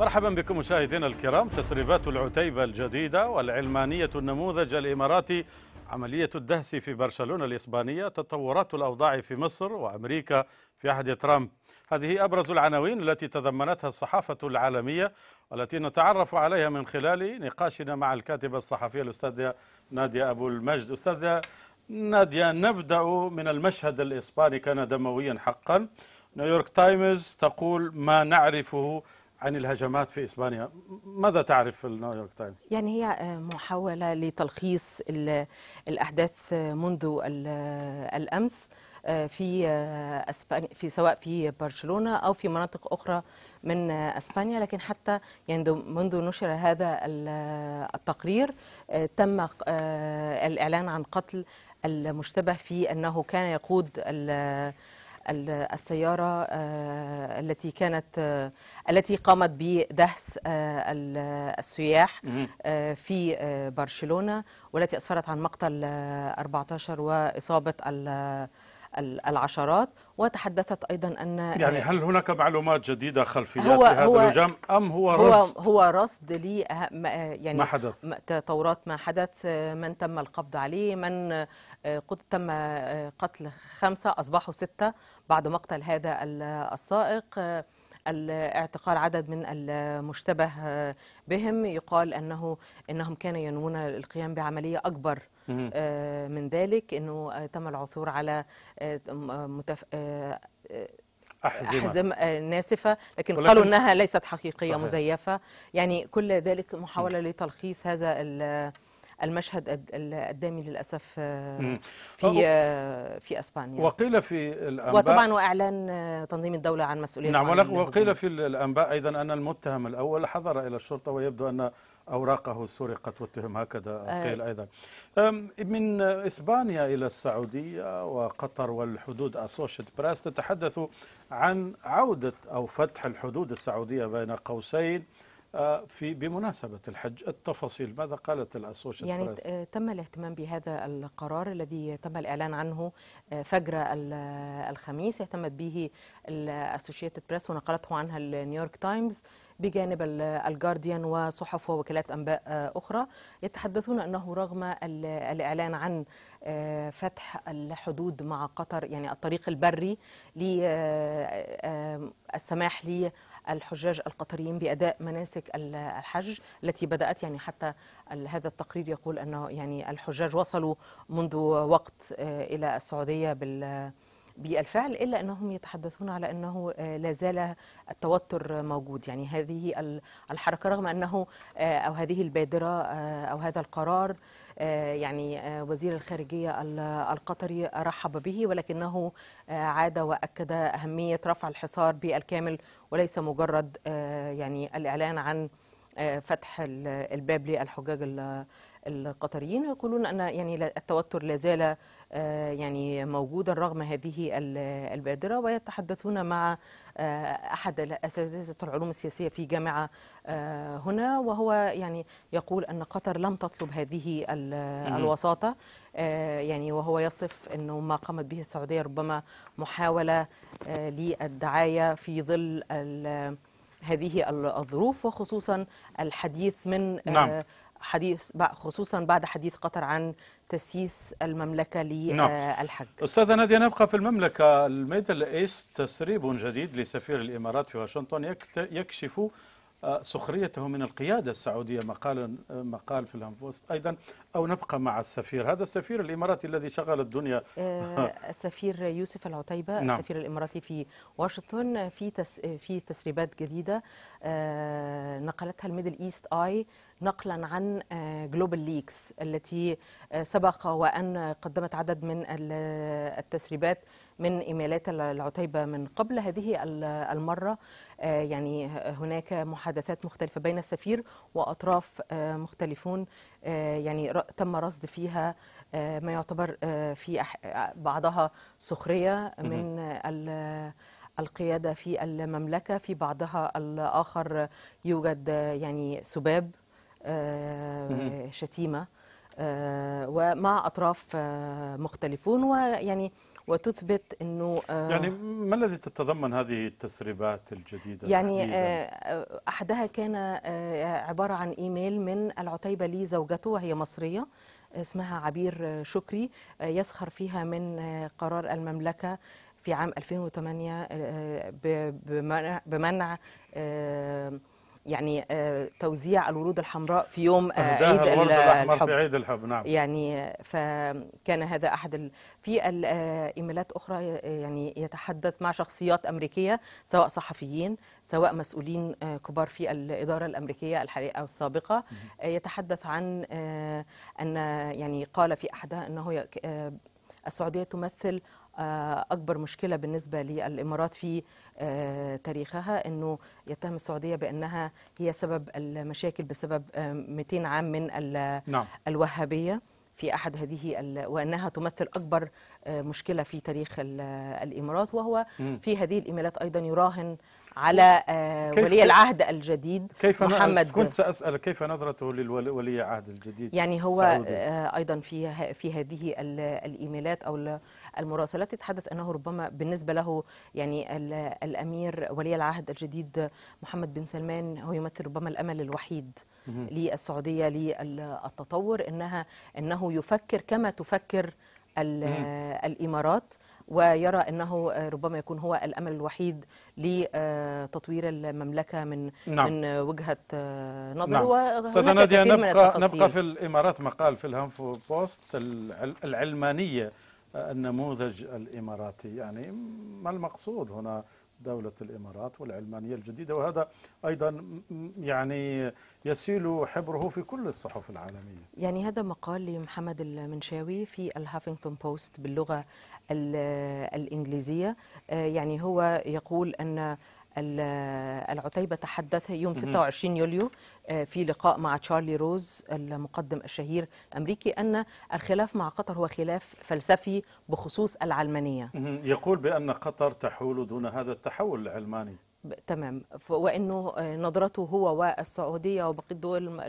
مرحبا بكم مشاهدينا الكرام تسريبات العتيبة الجديدة والعلمانية النموذج الإماراتي عملية الدهس في برشلونة الإسبانية تطورات الأوضاع في مصر وأمريكا في عهد ترامب هذه أبرز العناوين التي تضمنتها الصحافة العالمية والتي نتعرف عليها من خلال نقاشنا مع الكاتبة الصحفية الأستاذة نادية أبو المجد أستاذة نادية نبدأ من المشهد الإسباني كان دمويا حقا نيويورك تايمز تقول ما نعرفه عن الهجمات في اسبانيا ماذا تعرف النيويورك تايمز يعني هي آه، محاوله لتلخيص الاحداث منذ الامس آه، في آه، اسبانيا في سواء في برشلونه او في مناطق اخرى من اسبانيا لكن حتى يعني منذ نشر هذا التقرير تم الاعلان عن قتل المشتبه في انه كان يقود السيارة آه، التي كانت آه، التي قامت بدهس آه، السياح في برشلونة والتي أسفرت عن مقتل 14 وإصابة العشرات وتحدثت ايضا ان يعني هل هناك معلومات جديده خلفيات هو لهذا هو اللجام ام هو رصد هو هو رصد لي أه- يعني ما حدث تطورات ما حدث من تم القبض عليه من آه، قد تم آه، قتل خمسه اصبحوا سته بعد مقتل هذا السائق الاعتقال عدد من المشتبه بهم يقال انه انهم كانوا ينوون القيام بعمليه اكبر آه، من ذلك أنه آه، تم العثور على آه، متف... أحزمة, ناسفة لكن قالوا أنها ليست حقيقية صحيح. مزيفة يعني كل ذلك محاولة لتلخيص هذا المشهد الدامي للاسف آه، في آه، في اسبانيا وقيل في الانباء وطبعا واعلان آه، تنظيم الدوله عن مسؤوليه نعم وقيل في الانباء ايضا ان المتهم الاول حضر الى الشرطه ويبدو ان اوراقه سرقت واتهم هكذا قيل ايضا من اسبانيا الى السعوديه وقطر والحدود اسوشيت براس تتحدث عن عوده او فتح الحدود السعوديه بين قوسين في بمناسبة الحج التفاصيل ماذا قالت الأسوشيت يعني براس. تم الاهتمام بهذا القرار الذي تم الإعلان عنه آه، فجر الخميس اهتمت به الأسوشيتد بريس ونقلته عنها النيويورك تايمز بجانب الجارديان وصحف ووكالات انباء آه، اخرى يتحدثون انه رغم الاعلان عن آه، فتح الحدود مع قطر يعني الطريق البري للسماح الحجاج القطريين بأداء مناسك الحج التي بدأت يعني حتى هذا التقرير يقول أنه يعني الحجاج وصلوا منذ وقت آه، إلى السعودية بال بالفعل إلا أنهم يتحدثون على أنه آه، لا زال التوتر موجود يعني هذه الحركة رغم أنه آه، أو هذه البادرة آه، أو هذا القرار يعني وزير الخارجية القطري رحب به ولكنه عاد وأكد أهمية رفع الحصار بالكامل وليس مجرد يعني الإعلان عن فتح الباب للحجاج القطريين يقولون ان يعني التوتر لا زال آه، يعني موجودا رغم هذه البادره ويتحدثون مع آه، احد اساتذه العلوم السياسيه في جامعه آه، هنا وهو يعني يقول ان قطر لم تطلب هذه الوساطه يعني وهو يصف انه ما قامت به السعوديه ربما محاوله للدعايه في ظل هذه الظروف وخصوصا الحديث من نعم. حديث خصوصا بعد حديث قطر عن تسييس المملكة نعم. للحج نعم. أستاذة نادية نبقى في المملكة الميدل إيست تسريب جديد لسفير الإمارات في واشنطن يكشف آه، سخريته من القيادة السعودية مقال آه، مقال في الأنفوست أيضا أو نبقى مع السفير هذا السفير الإماراتي الذي شغل الدنيا آه، السفير يوسف العتيبة نعم. السفير الإماراتي في واشنطن في تس في تسريبات جديدة نقلتها الميدل إيست آي نقلا عن جلوبال آه، ليكس التي آه، سبق وأن قدمت عدد من التسريبات من إيميلات العتيبة من قبل هذه المرة آه، يعني هناك محادثات مختلفة بين السفير وأطراف مختلفون يعني تم رصد فيها ما يعتبر في بعضها سخرية من القيادة في المملكة في بعضها الآخر يوجد يعني سباب آه، شتيمه آه، ومع اطراف آه، مختلفون ويعني وتثبت انه يعني ما الذي تتضمن هذه التسريبات الجديده يعني تحديداً؟ احدها كان عباره عن ايميل من العتيبه لزوجته وهي مصريه اسمها عبير شكري يسخر فيها من قرار المملكه في عام 2008 بمنع يعني آه، توزيع الورود الحمراء في يوم آه، عيد الحب في عيد الحب نعم يعني آه، فكان هذا احد في ايميلات اخرى يعني يتحدث مع شخصيات امريكيه سواء صحفيين سواء مسؤولين كبار في الاداره الامريكيه الحاليه او السابقه يتحدث عن ان يعني قال في احدها انه السعوديه تمثل آه، اكبر مشكله بالنسبه للامارات في آه، تاريخها انه يتهم السعوديه بانها هي سبب المشاكل بسبب 200 آه، عام من نعم. الوهابيه في احد هذه وانها تمثل اكبر مشكله في تاريخ الامارات وهو في هذه الايميلات ايضا يراهن على آه، ولي العهد الجديد كيف محمد كنت سأسأل كيف نظرته للولي العهد الجديد يعني هو السعودي. آه، أيضا في في هذه الإيميلات أو المراسلات يتحدث أنه ربما بالنسبة له يعني الأمير ولي العهد الجديد محمد بن سلمان هو يمثل ربما الأمل الوحيد للسعودية للتطور إنها أنه يفكر كما تفكر الإمارات ويرى أنه آه، ربما يكون هو الأمل الوحيد لتطوير المملكة من نعم. من وجهة آه، نظره نعم. أستاذ نادية نبقى, نبقى في الإمارات مقال في الهانف بوست العلمانية آه، النموذج الإماراتي يعني ما المقصود هنا دولة الإمارات والعلمانية الجديدة وهذا أيضا يعني يسيل حبره في كل الصحف العالمية يعني هذا مقال لمحمد المنشاوي في الهافينغتون بوست باللغة الإنجليزية آه، يعني هو يقول أن العتيبة تحدث يوم 26 يوليو آه، في لقاء مع تشارلي روز المقدم الشهير الأمريكي أن الخلاف مع قطر هو خلاف فلسفي بخصوص العلمانية يقول بأن قطر تحول دون هذا التحول العلماني تمام وانه آه، نظرته هو والسعوديه وبقيه الدول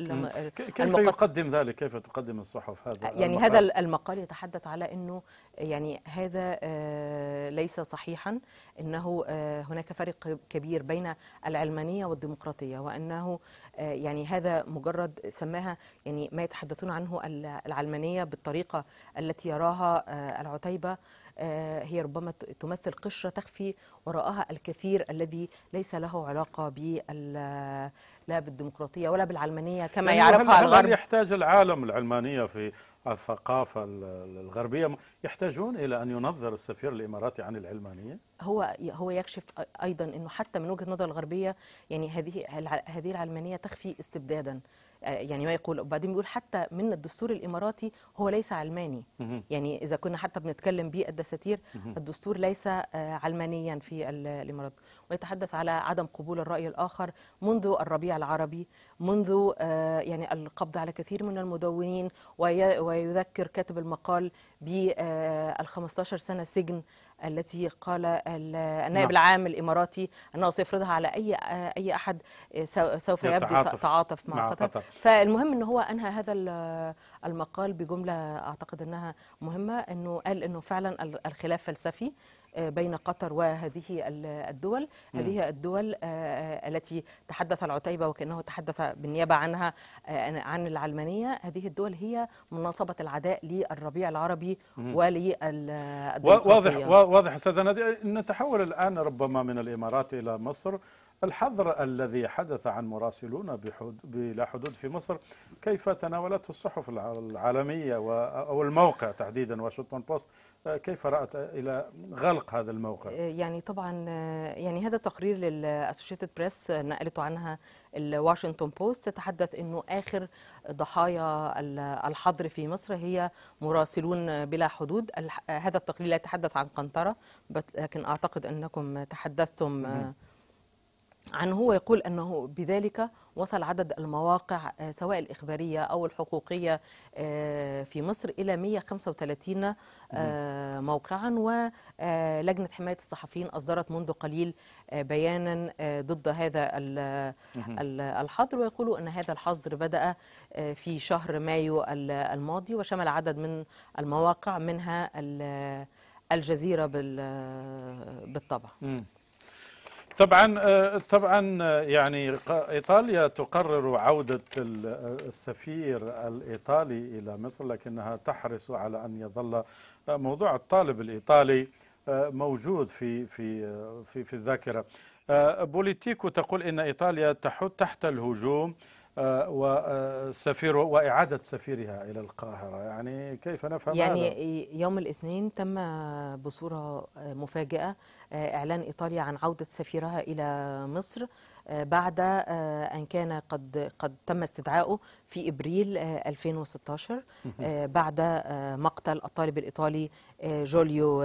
كيف يقدم ذلك كيف تقدم الصحف هذا آه، يعني المقال؟ هذا المقال يتحدث على انه يعني هذا آه، ليس صحيحا انه هناك فرق كبير بين العلمانيه والديمقراطيه وانه يعني هذا مجرد سماها يعني ما يتحدثون عنه العلمانيه بالطريقه التي يراها العتيبه آه، هي ربما تمثل قشرة تخفي وراءها الكثير الذي ليس له علاقة بال لا بالديمقراطية ولا بالعلمانية كما يعني يعرفها هل الغرب هل يحتاج العالم العلمانية في الثقافة الغربية يحتاجون إلى أن ينظر السفير الإماراتي عن العلمانية؟ هو هو يكشف أيضا أنه حتى من وجهة نظر الغربية يعني هذه هذه العلمانية تخفي استبدادا آه، يعني ما يقول وبعدين بيقول حتى من الدستور الاماراتي هو ليس علماني يعني اذا كنا حتى بنتكلم بالدساتير الدستور ليس آه، علمانيا في الامارات ويتحدث على عدم قبول الراي الاخر منذ الربيع العربي منذ آه، يعني القبض على كثير من المدونين ويذكر كاتب المقال بال 15 سنه سجن التي قال النائب نعم. العام الاماراتي انه سيفرضها على اي اي احد آه، سوف نعم، يبدي تعاطف مع نعم، قطر فالمهم ان هو انهى هذا المقال بجملة أعتقد أنها مهمة أنه قال أنه فعلا الخلاف فلسفي آه، بين قطر وهذه الدول هذه الدول آه، آه، التي تحدث العتيبة وكأنه تحدث بالنيابة عنها عن العلمانية هذه الدول هي مناصبة العداء للربيع العربي وللديمقراطية واضح واضح أستاذ نتحول الآن ربما من الإمارات إلى مصر الحظر الذي حدث عن مراسلون بلا حدود في مصر كيف تناولته الصحف العالمية أو الموقع تحديدا واشنطن آه، بوست كيف رأت إلى غلق هذا الموقع؟ آه، يعني طبعا آه، يعني هذا تقرير للأسوشيتد بريس نقلته عنها الواشنطن بوست تتحدث أنه آخر ضحايا الحظر في مصر هي مراسلون بلا حدود هذا التقرير لا يتحدث عن قنطرة لكن أعتقد أنكم تحدثتم م. عن هو يقول أنه بذلك وصل عدد المواقع آه، سواء الإخبارية أو الحقوقية آه، في مصر إلى 135 آه، موقعا ولجنة حماية الصحفيين أصدرت منذ قليل بيانا ضد هذا الحظر ويقول أن هذا الحظر بدأ في شهر مايو الماضي وشمل عدد من المواقع منها الجزيرة بالطبع طبعا آه، طبعا آه، يعني ايطاليا تقرر عوده آه، السفير الايطالي الى مصر لكنها تحرص على ان يظل موضوع الطالب الايطالي موجود في في في, في الذاكره بوليتيكو تقول ان ايطاليا تحت تحت الهجوم وسفير آه، وإعادة سفيرها إلى القاهرة يعني كيف نفهم يعني هذا؟ يوم الاثنين تم بصورة مفاجئة آه، إعلان إيطاليا عن عودة سفيرها إلى مصر بعد آه، أن كان قد قد تم استدعائه في إبريل 2016 آه، آه، بعد مقتل الطالب الإيطالي جوليو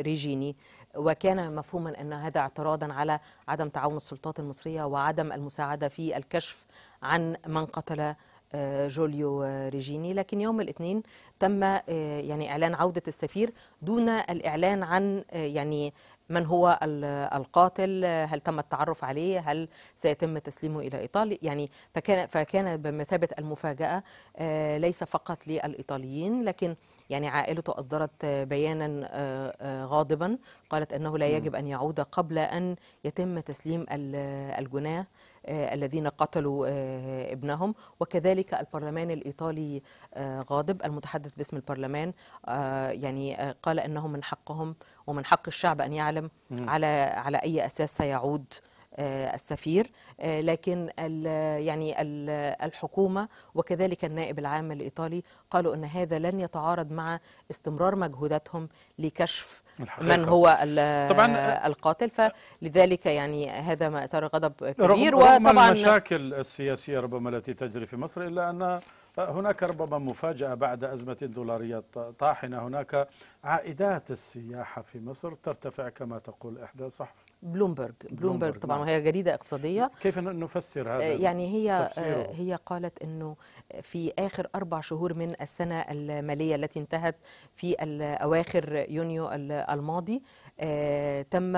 ريجيني وكان مفهوما أن هذا اعتراضا على عدم تعاون السلطات المصرية وعدم المساعدة في الكشف عن من قتل جوليو ريجيني لكن يوم الاثنين تم يعني اعلان عوده السفير دون الاعلان عن يعني من هو القاتل هل تم التعرف عليه هل سيتم تسليمه إلى إيطاليا يعني فكان, فكان بمثابة المفاجأة آه، ليس فقط للإيطاليين لكن يعني عائلته أصدرت بيانا آه، آه، غاضبا قالت أنه لا يجب أن يعود قبل أن يتم تسليم الجناه آه، الذين قتلوا آه، ابنهم وكذلك البرلمان الإيطالي آه، غاضب المتحدث باسم البرلمان يعني قال أنه من حقهم ومن حق الشعب أن يعلم على على أي أساس سيعود السفير لكن يعني الحكومه وكذلك النائب العام الايطالي قالوا ان هذا لن يتعارض مع استمرار مجهوداتهم لكشف الحقيقة. من هو طبعا آه، القاتل فلذلك يعني هذا ما اثار غضب كبير رغم وطبعا المشاكل السياسيه ربما التي تجري في مصر الا ان آه، هناك ربما مفاجأة بعد أزمة دولارية طاحنة هناك عائدات السياحة في مصر ترتفع كما تقول إحدى صحف بلومبرج بلومبرج طبعا نعم. وهي جريده اقتصاديه كيف نفسر هذا آه، يعني هي آه، تفسيره. هي قالت انه في اخر اربع شهور من السنه الماليه التي انتهت في اواخر يونيو الماضي آه، تم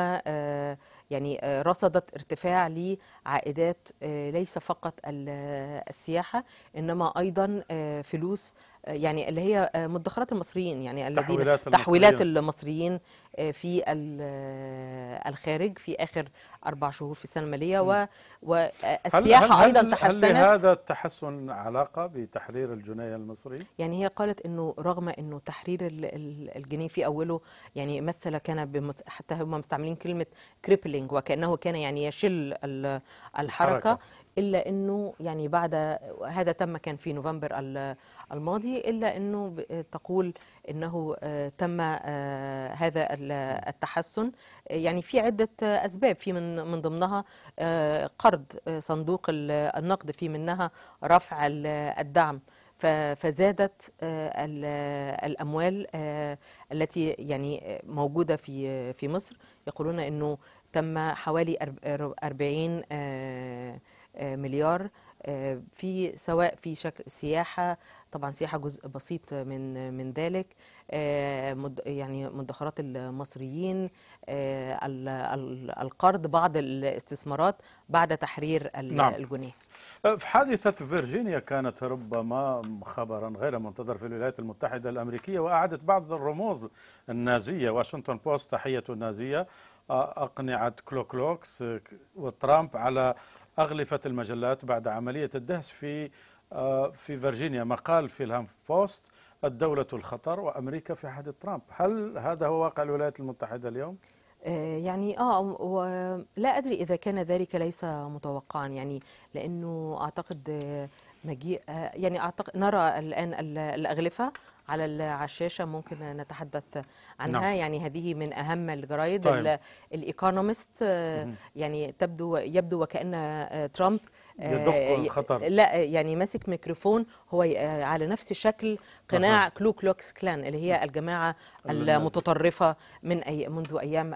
يعني رصدت ارتفاع لعائدات ليس فقط السياحه انما ايضا فلوس يعني اللي هي آه، مدخرات المصريين يعني الذين تحويلات, تحويلات المصريين آه، في آه، الخارج في اخر اربع شهور في السنه الماليه و والسياحه هل هل ايضا هل تحسنت هل هذا التحسن علاقه بتحرير الجنيه المصري؟ يعني هي قالت انه رغم انه تحرير الجنيه في اوله يعني مثل كان بمس حتى هم مستعملين كلمه كريبلينج وكانه كان يعني يشل الحركه, الحركة. الا انه يعني بعد هذا تم كان في نوفمبر الماضي الا انه تقول انه آه، تم آه، هذا التحسن يعني في عده اسباب في من من ضمنها آه، قرض صندوق النقد في منها رفع الدعم فزادت الاموال التي يعني موجوده في في مصر يقولون انه تم حوالي 40 آه، مليار آه، في سواء في شكل سياحه طبعا سياحه جزء بسيط من من ذلك آه، يعني مدخرات المصريين القرض بعض الاستثمارات بعد تحرير نعم. الجنيه نعم. في حادثة فيرجينيا كانت ربما خبرا غير منتظر في الولايات المتحدة الأمريكية وأعادت بعض الرموز النازية واشنطن بوست تحية النازية أقنعت كلوكلوكس وترامب على أغلفت المجلات بعد عملية الدهس في آه، في فرجينيا مقال في الهام بوست الدولة الخطر وأمريكا في عهد ترامب هل هذا هو واقع الولايات المتحدة اليوم؟ آه، يعني اه لا ادري اذا كان ذلك ليس متوقعا يعني لانه اعتقد آه، مجيء آه، يعني أعتقد نرى الآن الأغلفة على الشاشه ممكن نتحدث عنها نعم. يعني هذه من اهم الجرايد طيب. الايكونومست آه، يعني تبدو يبدو وكان آه، ترامب يدق الخطر لا يعني ماسك ميكروفون هو على نفس شكل قناع أه. كلو كلوكس كلان اللي هي الجماعه المتطرفه من أي منذ ايام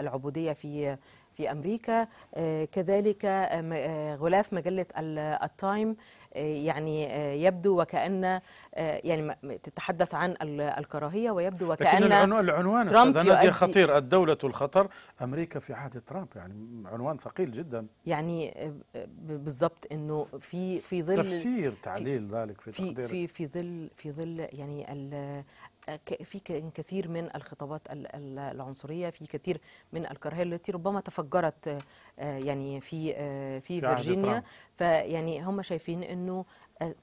العبوديه في في امريكا كذلك غلاف مجله التايم يعني آه، يبدو وكأن آه، يعني تتحدث عن الكراهية ويبدو وكأن لكن العنوان ترامب خطير الدولة الخطر أمريكا في عهد ترامب يعني عنوان ثقيل جدا يعني آه، بالضبط أنه في في ظل تفسير تعليل ذلك في, في في في ظل في ظل يعني في كثير من الخطابات العنصريه في كثير من الكراهيه التي ربما تفجرت آه، يعني في آه، في فيرجينيا فيعني هم شايفين انه آه،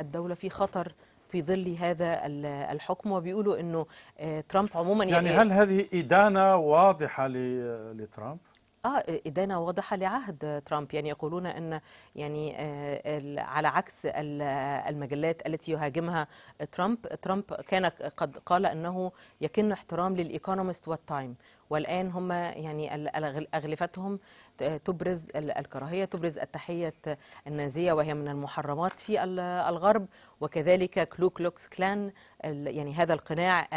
الدوله في خطر في ظل هذا الحكم وبيقولوا انه ترامب عموما يعني, يعني هل هذه ادانه واضحه لترامب؟ اه ادانه واضحه لعهد ترامب يعني يقولون ان يعني آه، على عكس المجلات التي يهاجمها ترامب ترامب كان قد قال انه يكن احترام للايكونومست والتايم والان هم يعني اغلفتهم تبرز الكراهية تبرز التحية النازية وهي من المحرمات في الغرب وكذلك كلو كلوكس كلان يعني هذا القناع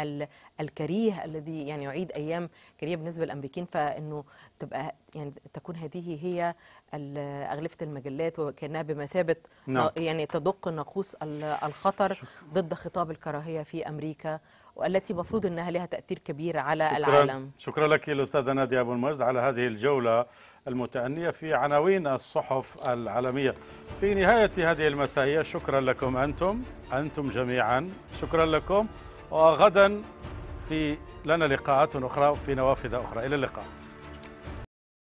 الكريه الذي يعني يعيد أيام كريه بالنسبة للأمريكيين فإنه تبقى يعني تكون هذه هي أغلفة المجلات وكأنها بمثابة نعم. يعني تدق ناقوس الخطر ضد خطاب الكراهية في أمريكا والتي مفروض أنها لها تأثير كبير على شكرا العالم شكرا لك الأستاذة نادية أبو المجد على هذه الجولة المتأنية في عناوين الصحف العالمية في نهاية هذه المسائية شكرا لكم أنتم أنتم جميعا شكرا لكم وغدا في لنا لقاءات أخرى في نوافذ أخرى إلى اللقاء